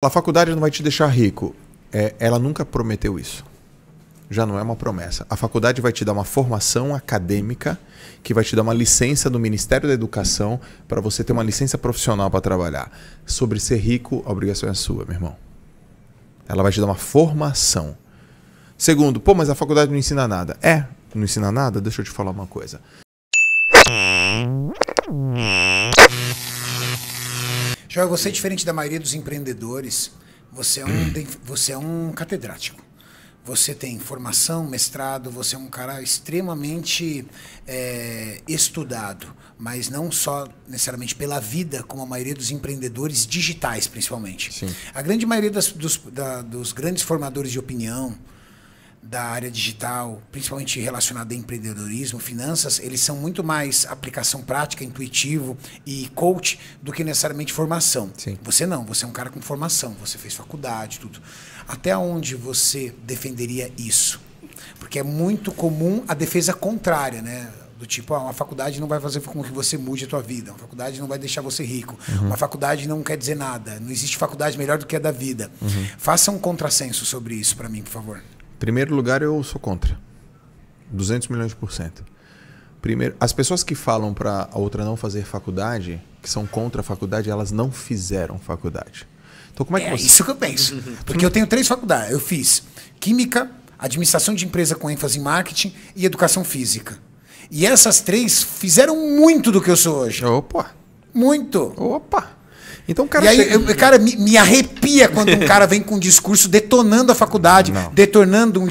A faculdade não vai te deixar rico. É, ela nunca prometeu isso. Já não é uma promessa. A faculdade vai te dar uma formação acadêmica, que vai te dar uma licença do Ministério da Educação para você ter uma licença profissional para trabalhar. Sobre ser rico, a obrigação é sua, meu irmão. Ela vai te dar uma formação. Segundo, pô, mas a faculdade não ensina nada. É, não ensina nada? Deixa eu te falar uma coisa. Jorge, você é diferente da maioria dos empreendedores. Você é um, hum. você é um catedrático. Você tem formação, mestrado, você é um cara extremamente é, estudado, mas não só necessariamente pela vida, como a maioria dos empreendedores digitais, principalmente. Sim. A grande maioria das, dos, da, dos grandes formadores de opinião, da área digital, principalmente relacionada a empreendedorismo, finanças, eles são muito mais aplicação prática, intuitivo e coach do que necessariamente formação. Sim. Você não, você é um cara com formação, você fez faculdade, tudo. Até onde você defenderia isso? Porque é muito comum a defesa contrária, né? Do tipo, ah, uma faculdade não vai fazer com que você mude a tua vida, uma faculdade não vai deixar você rico, uhum. uma faculdade não quer dizer nada, não existe faculdade melhor do que a da vida. Uhum. Faça um contrassenso sobre isso para mim, por favor. Primeiro lugar, eu sou contra. 200 milhões de por cento. Primeiro, as pessoas que falam para a outra não fazer faculdade, que são contra a faculdade, elas não fizeram faculdade. Então, como é que é você... isso que eu penso? Porque eu tenho três faculdades. Eu fiz química, administração de empresa com ênfase em marketing e educação física. E essas três fizeram muito do que eu sou hoje. Opa. Muito. Opa. Então o cara. E aí, chega... eu, cara, me, me, arrepia quando um cara vem com um discurso detonando a faculdade, não. detonando um,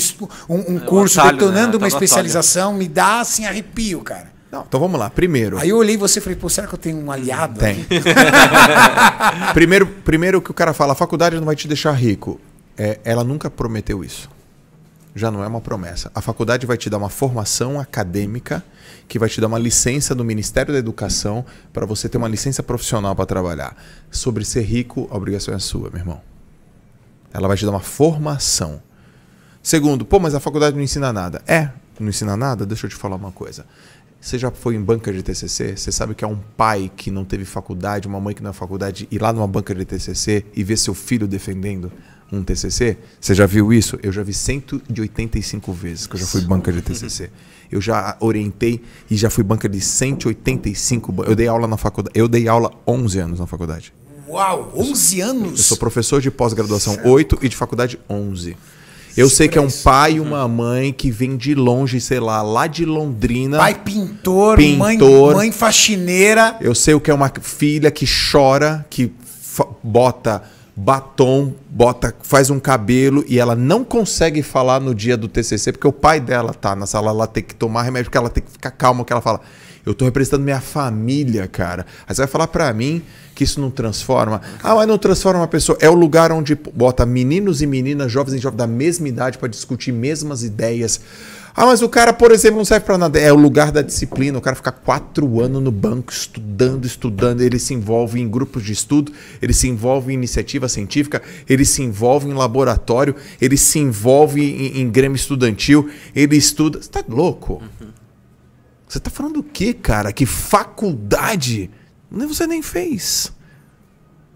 um, um é curso, atalho, detonando né? É uma especialização. Atalho. Me dá assim arrepio, cara. Não, então vamos lá. Primeiro. Aí eu olhei você e falei, pô, será que eu tenho um aliado? Tem. primeiro, primeiro que o cara fala, a faculdade não vai te deixar rico. É, ela nunca prometeu isso já não é uma promessa. A faculdade vai te dar uma formação acadêmica que vai te dar uma licença do Ministério da Educação para você ter uma licença profissional para trabalhar. Sobre ser rico, a obrigação é sua, meu irmão. Ela vai te dar uma formação. Segundo, pô, mas a faculdade não ensina nada. É, não ensina nada? Deixa eu te falar uma coisa. Você já foi em banca de TCC? Você sabe que é um pai que não teve faculdade, uma mãe que não é faculdade, ir lá numa banca de TCC e ver seu filho defendendo um TCC? Você já viu isso? Eu já vi 185 vezes que eu já fui banca de TCC. Eu já orientei e já fui banca de 185. Eu dei aula na faculdade. Eu dei aula 11 anos na faculdade. Uau, 11 anos? Eu sou professor de pós-graduação 8 e de faculdade 11. Eu sei que é um pai e uhum. uma mãe que vem de longe, sei lá, lá de Londrina. Pai pintor, pintor. Mãe, mãe faxineira. Eu sei o que é uma filha que chora, que bota batom, bota, faz um cabelo e ela não consegue falar no dia do TCC porque o pai dela tá na sala, ela tem que tomar remédio porque ela tem que ficar calma, que ela fala: "Eu tô representando minha família, cara". Aí você vai falar para mim que isso não transforma. Ah, mas não transforma uma pessoa. É o lugar onde bota meninos e meninas, jovens e jovens da mesma idade para discutir mesmas ideias. Ah, mas o cara, por exemplo, não serve para nada. É o lugar da disciplina. O cara fica quatro anos no banco estudando, estudando. Ele se envolve em grupos de estudo, ele se envolve em iniciativa científica, ele se envolve em laboratório, ele se envolve em, em grêmio estudantil, ele estuda. Você tá louco? Uhum. Você tá falando o quê, cara? Que faculdade? Nem é você nem fez.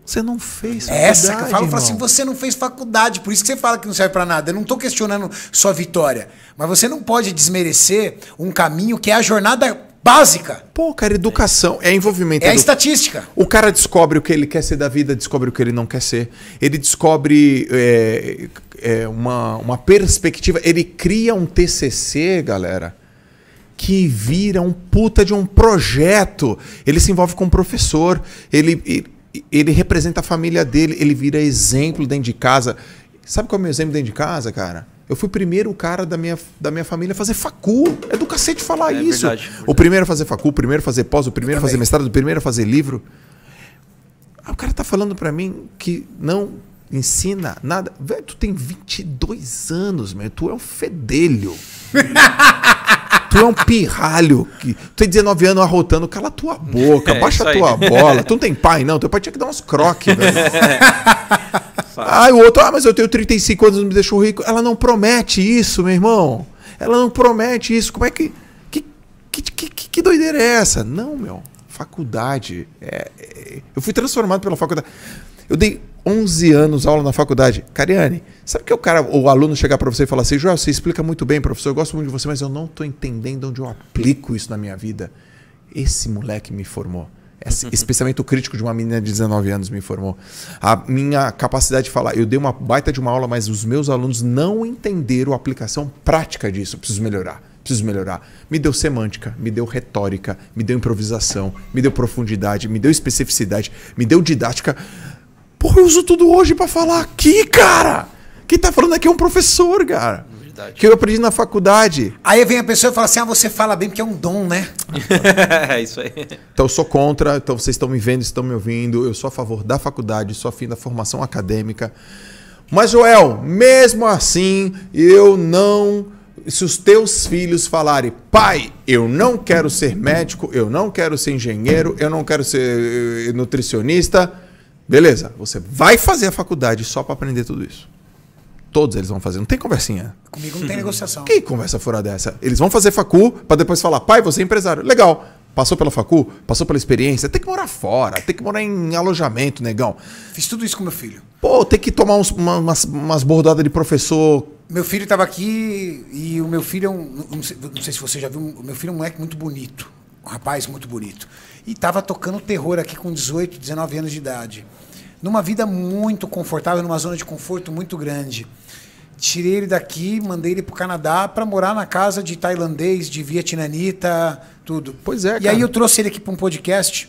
Você não fez faculdade. É essa que eu falo, eu falo assim, você não fez faculdade, por isso que você fala que não serve para nada. Eu não tô questionando sua vitória, mas você não pode desmerecer um caminho que é a jornada básica. Pô, cara, educação é envolvimento. É a estatística. O cara descobre o que ele quer ser da vida, descobre o que ele não quer ser. Ele descobre é, é, uma, uma perspectiva. Ele cria um TCC, galera, que vira um puta de um projeto. Ele se envolve com um professor. Ele, ele ele representa a família dele, ele vira exemplo dentro de casa. Sabe qual é o meu exemplo dentro de casa, cara? Eu fui o primeiro cara da minha, da minha família a fazer facu. É do cacete falar é, isso. Verdade, é verdade. O primeiro a fazer facu, o primeiro a fazer pós, o primeiro a fazer mestrado, o primeiro a fazer livro. Ah, o cara tá falando para mim que não ensina nada. Velho, tu tem 22 anos, meu. Tu é um fedelho. Tu é um pirralho. Que, tu tem 19 anos arrotando, cala tua boca, é, baixa tua aí. bola. Tu não tem pai, não. Teu pai tinha que dar uns croques, velho. ah, o outro, ah, mas eu tenho 35 anos, não me deixou rico. Ela não promete isso, meu irmão. Ela não promete isso. Como é que. Que, que, que, que doideira é essa? Não, meu. Faculdade. É, é, eu fui transformado pela faculdade. Eu dei 11 anos aula na faculdade. Cariane, sabe que o cara, o aluno chegar para você e falar assim, Joel, você explica muito bem, professor, eu gosto muito de você, mas eu não estou entendendo onde eu aplico isso na minha vida. Esse moleque me formou. Esse, uhum. esse pensamento crítico de uma menina de 19 anos me formou. A minha capacidade de falar, eu dei uma baita de uma aula, mas os meus alunos não entenderam a aplicação prática disso. Eu preciso melhorar preciso melhorar. Me deu semântica, me deu retórica, me deu improvisação, me deu profundidade, me deu especificidade, me deu didática. Porra, eu uso tudo hoje para falar aqui, cara. Quem tá falando aqui é um professor, cara. Verdade. Que eu aprendi na faculdade. Aí vem a pessoa e fala assim: ah, você fala bem porque é um dom, né? é isso aí. Então eu sou contra, então vocês estão me vendo, estão me ouvindo. Eu sou a favor da faculdade, sou a fim da formação acadêmica. Mas, Joel, mesmo assim, eu não. Se os teus filhos falarem, pai, eu não quero ser médico, eu não quero ser engenheiro, eu não quero ser eh, nutricionista, Beleza, você vai fazer a faculdade só para aprender tudo isso. Todos eles vão fazer, não tem conversinha. Comigo não tem negociação. Que conversa fora dessa? É eles vão fazer facu para depois falar, pai, você é empresário. Legal, passou pela facu, passou pela experiência, tem que morar fora, tem que morar em alojamento, negão. Fiz tudo isso com meu filho. Pô, tem que tomar uns, uma, umas, umas bordadas de professor meu filho estava aqui e o meu filho é um. Não sei, não sei, se você já viu, o meu filho é um moleque muito bonito. Um rapaz muito bonito. E estava tocando terror aqui com 18, 19 anos de idade. Numa vida muito confortável, numa zona de conforto muito grande. Tirei ele daqui, mandei ele para o Canadá para morar na casa de tailandês, de vietnamita, tudo. Pois é, cara. E aí eu trouxe ele aqui para um podcast.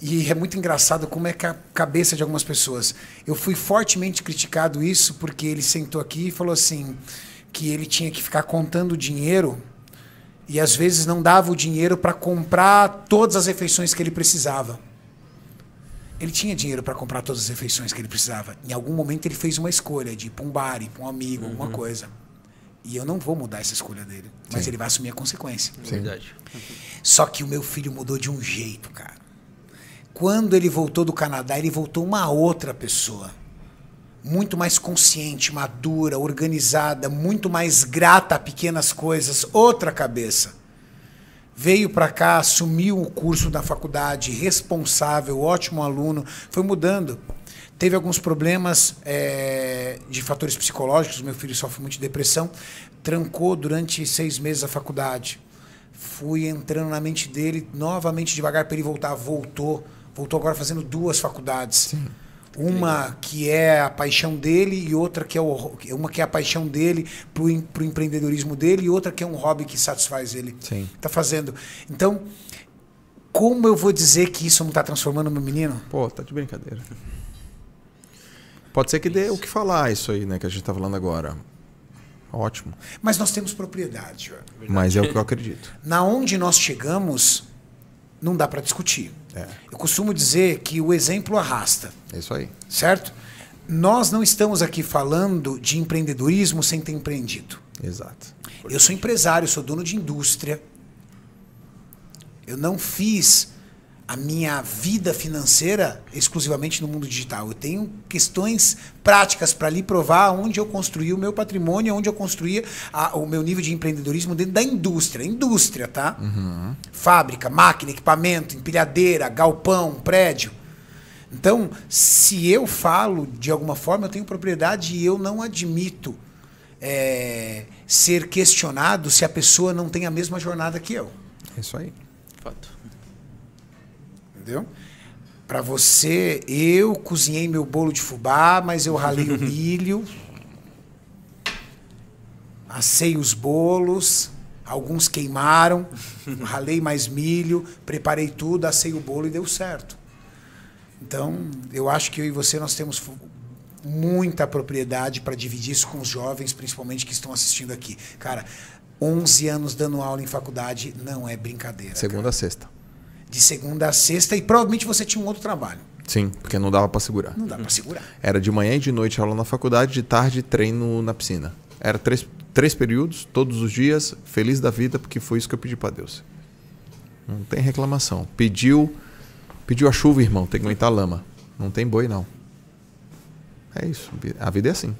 E é muito engraçado como é a cabeça de algumas pessoas. Eu fui fortemente criticado isso porque ele sentou aqui e falou assim que ele tinha que ficar contando dinheiro e às vezes não dava o dinheiro para comprar todas as refeições que ele precisava. Ele tinha dinheiro para comprar todas as refeições que ele precisava. Em algum momento ele fez uma escolha de ir para um bar, ir para um amigo, uhum. alguma coisa. E eu não vou mudar essa escolha dele, mas Sim. ele vai assumir a consequência. É Sim. Verdade. Só que o meu filho mudou de um jeito, cara. Quando ele voltou do Canadá, ele voltou uma outra pessoa muito mais consciente, madura, organizada, muito mais grata a pequenas coisas, outra cabeça. Veio para cá, assumiu o curso da faculdade, responsável, ótimo aluno, foi mudando. Teve alguns problemas é, de fatores psicológicos, meu filho sofre muito de depressão, trancou durante seis meses a faculdade. Fui entrando na mente dele novamente devagar para ele voltar, voltou, voltou agora fazendo duas faculdades. Sim uma que é a paixão dele e outra que é o, uma que é a paixão dele pro, o empreendedorismo dele e outra que é um hobby que satisfaz ele. Sim. Tá fazendo. Então, como eu vou dizer que isso não está transformando meu menino? Pô, tá de brincadeira. Pode ser que dê o que falar isso aí, né, que a gente tá falando agora. Ótimo. Mas nós temos propriedade. Mas é o que eu acredito. Na onde nós chegamos, não dá para discutir. É. Eu costumo dizer que o exemplo arrasta. É isso aí. Certo? Nós não estamos aqui falando de empreendedorismo sem ter empreendido. Exato. Eu sou empresário, sou dono de indústria. Eu não fiz a minha vida financeira exclusivamente no mundo digital. Eu tenho questões práticas para lhe provar onde eu construí o meu patrimônio, onde eu construí o meu nível de empreendedorismo dentro da indústria. Indústria, tá? Uhum. Fábrica, máquina, equipamento, empilhadeira, galpão, prédio. Então, se eu falo de alguma forma, eu tenho propriedade e eu não admito é, ser questionado se a pessoa não tem a mesma jornada que eu. É isso aí. Fato entendeu? Para você, eu cozinhei meu bolo de fubá, mas eu ralei o milho, assei os bolos, alguns queimaram, ralei mais milho, preparei tudo, assei o bolo e deu certo. Então, eu acho que eu e você nós temos muita propriedade para dividir isso com os jovens, principalmente que estão assistindo aqui. Cara, 11 anos dando aula em faculdade não é brincadeira. Segunda cara. a sexta de segunda a sexta e provavelmente você tinha um outro trabalho. Sim, porque não dava para segurar. Não dava para segurar. Era de manhã e de noite aula na faculdade, de tarde treino na piscina. Era três, três períodos, todos os dias, feliz da vida, porque foi isso que eu pedi para Deus. Não tem reclamação. Pediu, pediu a chuva, irmão, tem que aguentar a lama. Não tem boi, não. É isso. A vida é assim.